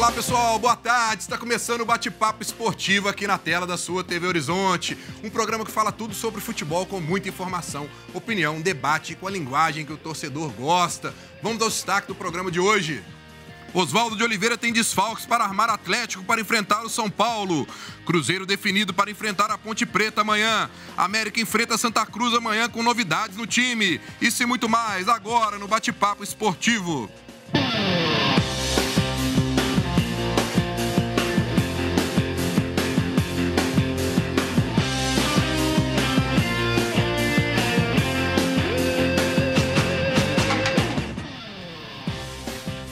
Olá pessoal, boa tarde. Está começando o bate-papo esportivo aqui na tela da sua TV Horizonte. Um programa que fala tudo sobre futebol com muita informação, opinião, debate com a linguagem que o torcedor gosta. Vamos ao destaque do programa de hoje. Oswaldo de Oliveira tem desfalques para armar Atlético para enfrentar o São Paulo. Cruzeiro definido para enfrentar a Ponte Preta amanhã. América enfrenta Santa Cruz amanhã com novidades no time. Isso e muito mais agora no Bate-Papo Esportivo.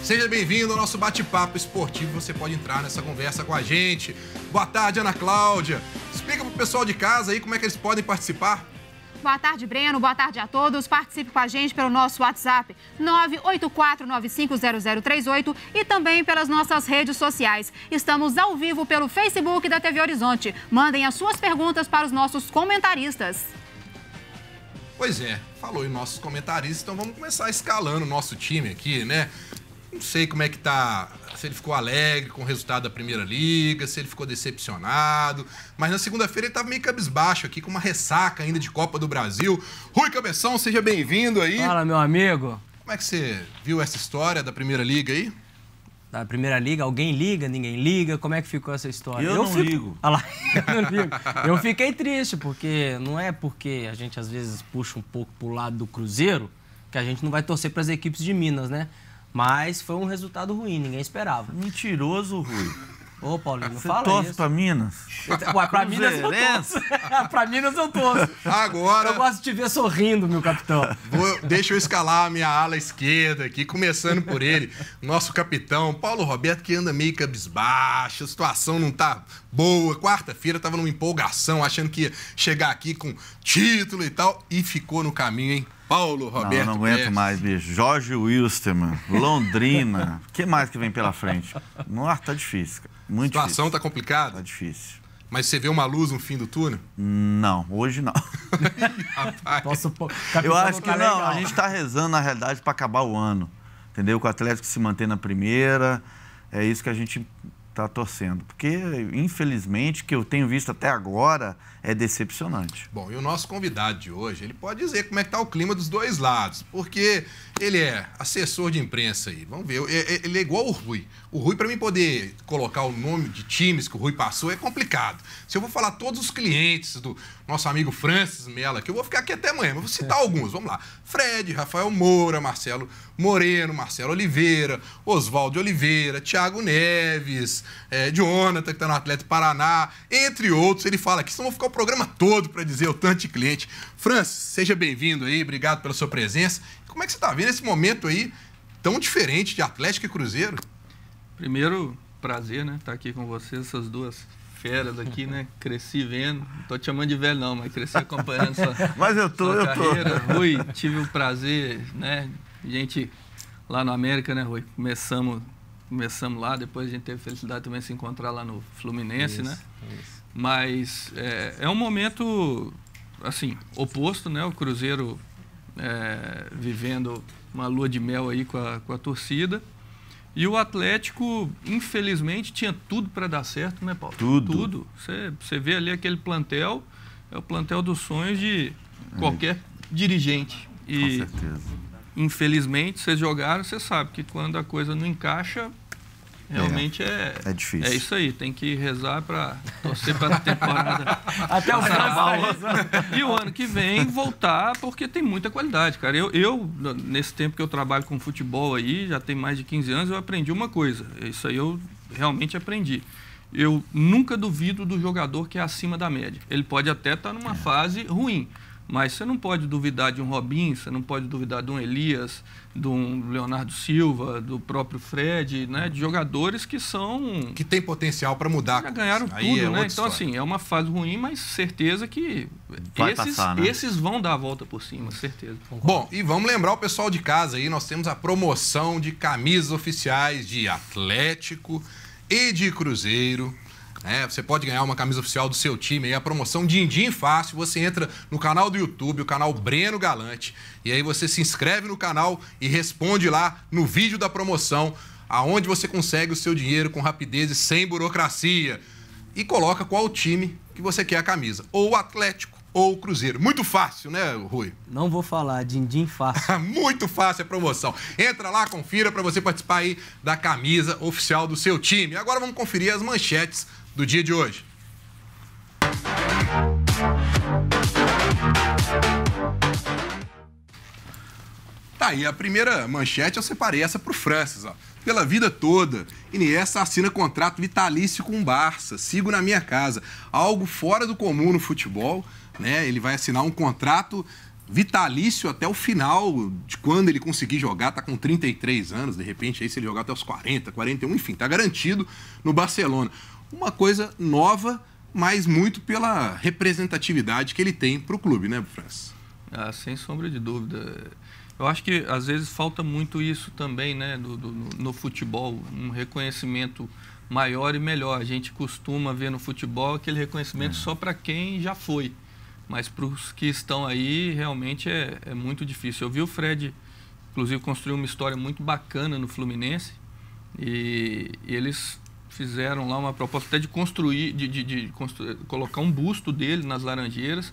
Seja bem-vindo ao nosso bate-papo esportivo. Você pode entrar nessa conversa com a gente. Boa tarde, Ana Cláudia. Explica pro pessoal de casa aí como é que eles podem participar. Boa tarde, Breno. Boa tarde a todos. Participe com a gente pelo nosso WhatsApp 984950038 e também pelas nossas redes sociais. Estamos ao vivo pelo Facebook da TV Horizonte. Mandem as suas perguntas para os nossos comentaristas. Pois é, falou em nossos comentaristas, então vamos começar escalando o nosso time aqui, né? Não sei como é que tá. Se ele ficou alegre com o resultado da primeira liga, se ele ficou decepcionado. Mas na segunda-feira ele estava meio cabisbaixo aqui, com uma ressaca ainda de Copa do Brasil. Rui Cabeção, seja bem-vindo aí. Fala, meu amigo. Como é que você viu essa história da primeira liga aí? da primeira liga, alguém liga, ninguém liga, como é que ficou essa história? Eu, eu não fico... ligo. Ah lá, eu não ligo. Eu fiquei triste, porque não é porque a gente às vezes puxa um pouco pro lado do Cruzeiro que a gente não vai torcer para as equipes de Minas, né? Mas foi um resultado ruim, ninguém esperava. Mentiroso, Rui. Ô, Paulinho, não Você fala torce isso. pra Minas? Então, ué, pra Minas eu torço. pra Minas eu torço. Agora... Eu gosto de te ver sorrindo, meu capitão. Vou, deixa eu escalar a minha ala esquerda aqui, começando por ele, nosso capitão, Paulo Roberto, que anda meio cabisbaixo, a situação não tá boa. Quarta-feira tava numa empolgação, achando que ia chegar aqui com título e tal, e ficou no caminho, hein? Paulo Roberto. Não, não aguento Pérez. mais, bicho. Jorge Wilstermann, Londrina. O que mais que vem pela frente? Nossa, ah, tá difícil, cara. Muito A situação difícil. tá complicada? Tá difícil. Mas você vê uma luz no fim do túnel? Não, hoje não. Posso, eu acho que tá não. A gente está rezando, na realidade, para acabar o ano. Entendeu? Com o Atlético se manter na primeira. É isso que a gente tá torcendo? Porque, infelizmente, o que eu tenho visto até agora é decepcionante. Bom, e o nosso convidado de hoje, ele pode dizer como é que está o clima dos dois lados, porque ele é assessor de imprensa aí, vamos ver, é, é, ele é igual o Rui. O Rui, para mim poder colocar o nome de times que o Rui passou, é complicado. Se eu vou falar todos os clientes do nosso amigo Francis Mela, que eu vou ficar aqui até amanhã, mas vou citar alguns, vamos lá. Fred, Rafael Moura, Marcelo Moreno, Marcelo Oliveira, Oswaldo Oliveira, Thiago Neves, é, Jonathan, que está no Atlético Paraná, entre outros. Ele fala aqui, senão vou ficar o programa todo para dizer o tanto de cliente. Francis, seja bem-vindo aí, obrigado pela sua presença. Como é que você está vendo esse momento aí tão diferente de Atlético e Cruzeiro? Primeiro, prazer, né, estar tá aqui com vocês, essas duas feras aqui, né? Cresci vendo. Não tô te chamando de velho, não, mas cresci acompanhando sua, mas eu tô, eu carreira. Tô. Rui, tive o prazer, né? Gente lá no América, né, Rui? Começamos começamos lá, depois a gente teve a felicidade também de se encontrar lá no Fluminense, né? isso, né? Isso. Mas é, é, um momento, assim, oposto, né? O Cruzeiro é, vivendo uma lua de mel aí com a, com a torcida. E o Atlético, infelizmente, tinha tudo para dar certo, né, Paulo? Tudo. Tudo. Você, você vê ali aquele plantel, é o plantel dos sonhos de é. qualquer é. dirigente. E, com certeza Infelizmente, vocês jogaram, você sabe que quando a coisa não encaixa, Realmente é, é, é, difícil. É isso aí, tem que rezar para torcer para a temporada. Até o carnaval. e o ano que vem voltar, porque tem muita qualidade, cara. Eu, eu, nesse tempo que eu trabalho com futebol aí, já tem mais de 15 anos, eu aprendi uma coisa. Isso aí eu realmente aprendi. Eu nunca duvido do jogador que é acima da média. Ele pode até estar tá numa é. fase ruim, mas você não pode duvidar de um Robin, você não pode duvidar de um Elias, de um Leonardo Silva, do próprio Fred, né? De jogadores que são. Que tem potencial para mudar. Já ganharam tudo, é né? Então, história. assim, é uma fase ruim, mas certeza que Vai esses, passar, né? esses vão dar a volta por cima, certeza. Concordo. Bom, e vamos lembrar o pessoal de casa aí, nós temos a promoção de camisas oficiais de Atlético e de Cruzeiro é, você pode ganhar uma camisa oficial do seu time. E a promoção Dindim Fácil, você entra no canal do YouTube, o canal Breno Galante. E aí você se inscreve no canal e responde lá no vídeo da promoção, aonde você consegue o seu dinheiro com rapidez e sem burocracia. E coloca qual time que você quer a camisa. Ou Atlético ou Cruzeiro. Muito fácil, né, Rui? Não vou falar, Dindim fácil. Muito fácil a promoção. Entra lá, confira para você participar aí da camisa oficial do seu time. Agora vamos conferir as manchetes do dia de hoje. Tá aí, a primeira manchete eu separei essa pro Francis, ó. Pela vida toda, Iniesta assina contrato vitalício com o Barça, sigo na minha casa. Algo fora do comum no futebol, né? Ele vai assinar um contrato vitalício até o final de quando ele conseguir jogar, tá com 33 anos, de repente aí se ele jogar até os 40, 41, enfim, tá garantido no Barcelona uma coisa nova, mas muito pela representatividade que ele tem para o clube, né, França? Ah, sem sombra de dúvida. Eu acho que às vezes falta muito isso também, né, do, do, no futebol, um reconhecimento maior e melhor. A gente costuma ver no futebol aquele reconhecimento é. só para quem já foi, mas para os que estão aí realmente é, é muito difícil. Eu vi o Fred, inclusive, construir uma história muito bacana no Fluminense e, e eles fizeram lá uma proposta até de construir, de, de, de colocar um busto dele nas Laranjeiras.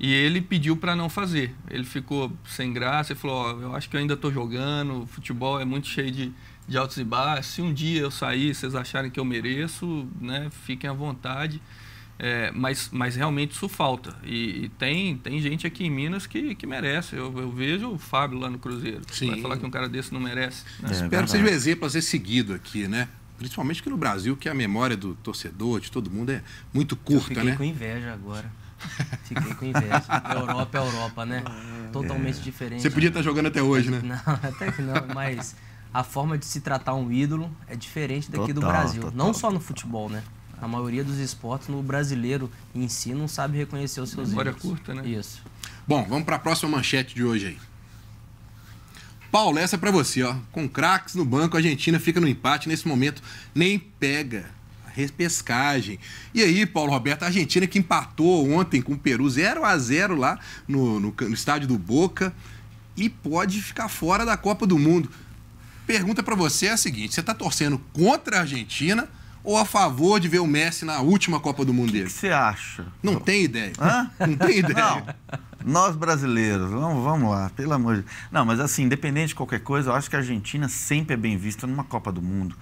E ele pediu para não fazer. Ele ficou sem graça e falou: oh, eu acho que eu ainda estou jogando, futebol é muito cheio de, de altos e baixos. Se um dia eu sair, vocês acharem que eu mereço, né, fiquem à vontade. É, mas, mas realmente isso falta. E, e, tem, tem gente aqui em Minas que, que merece. Eu, eu vejo o Fábio lá no Cruzeiro. Sim. Vai falar que um cara desse não merece. Né? É, é Espero é que seja um exemplo a ser seguido aqui, né? principalmente aqui no Brasil, que a memória do torcedor, de todo mundo, é muito curta, Eu fiquei né? com inveja agora. Fiquei com inveja. Europa é Europa, né? Totalmente é. diferente. Você podia estar jogando até hoje, né? Não, até que não, mas a forma de se tratar um ídolo é diferente daqui total, do Brasil. Total, não só no futebol, né? A maioria dos esportes, no brasileiro em si não sabe reconhecer os seus Memória ídolos. Memória curta, né? Isso. Bom, vamos para a próxima manchete de hoje aí. Paulo, essa é para você, ó. Com craques no banco, a Argentina fica no empate nesse momento, nem pega. A repescagem. E aí, Paulo Roberto, a Argentina que empatou ontem com o Peru 0 a 0 lá no, no, no estádio do Boca e pode ficar fora da Copa do Mundo. Pergunta para você é a seguinte: você está torcendo contra a Argentina ou a favor de ver o Messi na última Copa do Mundo dele? O que você acha? Não tem ideia. Hã? Não tem ideia. Não. Nós brasileiros, vamos, vamos lá, pelo amor de Não, mas assim, independente de qualquer coisa, eu acho que a Argentina sempre é bem vista numa Copa do Mundo.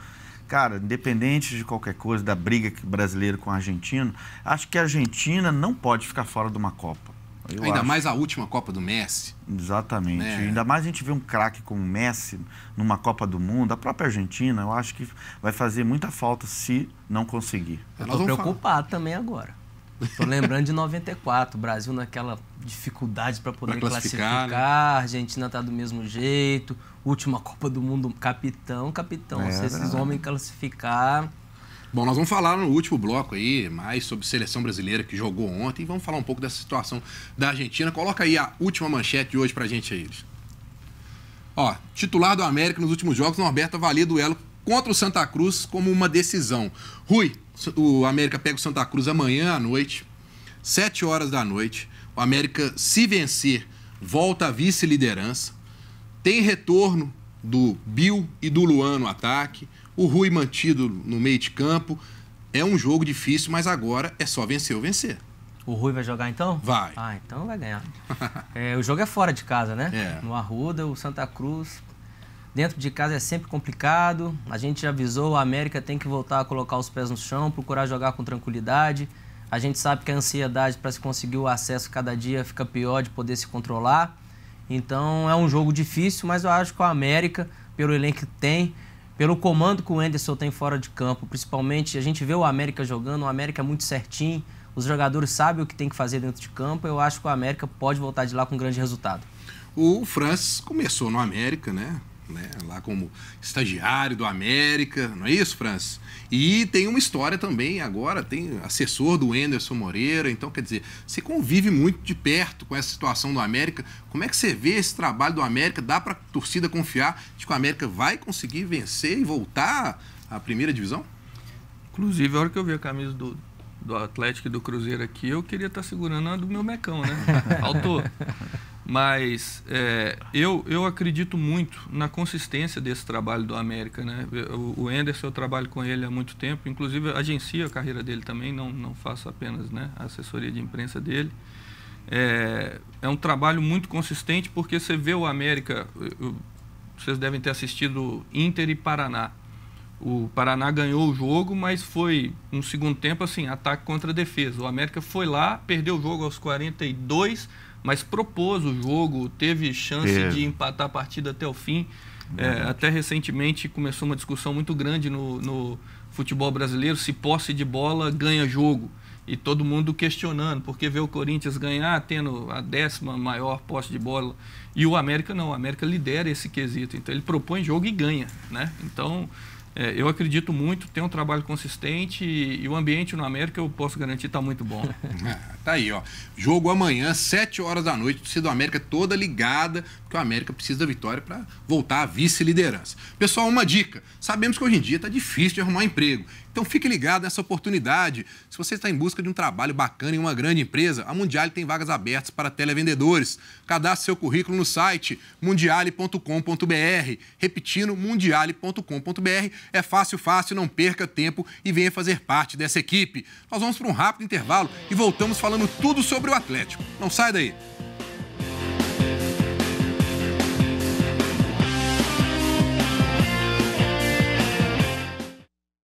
Cara, independente de qualquer coisa, da briga brasileira com o argentino, acho que a Argentina não pode ficar fora de uma Copa. Eu Ainda acho. mais a última Copa do Messi. Exatamente. Né? Ainda mais a gente vê um craque como o Messi numa Copa do Mundo. A própria Argentina, eu acho que vai fazer muita falta se não conseguir. Eu tô preocupado falar. também agora. Tô lembrando de 94, Brasil naquela dificuldade para poder pra classificar. classificar. Né? Argentina tá do mesmo jeito. Última Copa do Mundo, capitão, capitão. É, se esses né? homens classificar. Bom, nós vamos falar no último bloco aí mais sobre seleção brasileira que jogou ontem. Vamos falar um pouco dessa situação da Argentina. Coloca aí a última manchete de hoje pra gente aí. Ó, titular do América nos últimos jogos, Norberto avalia duelo contra o Santa Cruz como uma decisão. Rui, o América pega o Santa Cruz amanhã à noite, 7 horas da noite. O América, se vencer, volta à vice-liderança. Tem retorno do Bill e do Luan no ataque. O Rui mantido no meio de campo. É um jogo difícil, mas agora é só vencer ou vencer. O Rui vai jogar então? Vai. Ah, então vai ganhar. é, o jogo é fora de casa, né? É. No Arruda, o Santa Cruz Dentro de casa é sempre complicado. A gente avisou, a América tem que voltar a colocar os pés no chão, procurar jogar com tranquilidade. A gente sabe que a ansiedade para se conseguir o acesso cada dia fica pior de poder se controlar. Então é um jogo difícil, mas eu acho que o América, pelo elenco que tem, pelo comando que o Anderson tem fora de campo, principalmente a gente vê o América jogando, o América é muito certinho, os jogadores sabem o que tem que fazer dentro de campo. Eu acho que o América pode voltar de lá com um grande resultado. O Francis começou no América, né? Né, lá como estagiário do América, não é isso, Franz? E tem uma história também agora, tem assessor do Anderson Moreira, então quer dizer, você convive muito de perto com essa situação do América. Como é que você vê esse trabalho do América? Dá para a torcida confiar de que o América vai conseguir vencer e voltar à primeira divisão? Inclusive, a hora que eu vi a camisa do, do Atlético e do Cruzeiro aqui, eu queria estar tá segurando a do meu mecão, né? Faltou. Mas é, eu, eu acredito muito na consistência desse trabalho do América. Né? O, Anderson, eu trabalho com ele há muito tempo, inclusive agencio a carreira dele também, não, não faço apenas né, a assessoria de imprensa dele. É, é um trabalho muito consistente porque você vê o América, eu, vocês devem ter assistido Inter e Paraná. O Paraná ganhou o jogo, mas foi um segundo tempo assim, ataque contra defesa. O América foi lá, perdeu o jogo aos 42 mas propôs o jogo, teve chance é. de empatar a partida até o fim. É, até recentemente começou uma discussão muito grande no, no futebol brasileiro se posse de bola ganha jogo. E todo mundo questionando, porque vê o Corinthians ganhar tendo a décima maior posse de bola. E o América não, o América lidera esse quesito. Então ele propõe jogo e ganha. Né? Então é, eu acredito muito, tem um trabalho consistente e, e, o ambiente no América eu posso garantir está muito bom. Ah, tá aí, ó. Jogo amanhã, 7 horas da noite, torcida do América toda ligada, porque o América precisa da vitória para voltar à vice-liderança. Pessoal, uma dica. Sabemos que hoje em dia está difícil de arrumar emprego. Então fique ligado nessa oportunidade. Se você está em busca de um trabalho bacana em uma grande empresa, a Mundiale tem vagas abertas para televendedores. Cadastre seu currículo no site mundiale.com.br. Repetindo, mundiale.com.br. É fácil, fácil, não perca tempo e venha fazer parte dessa equipe. Nós vamos para um rápido intervalo e voltamos falando tudo sobre o Atlético. Não sai daí.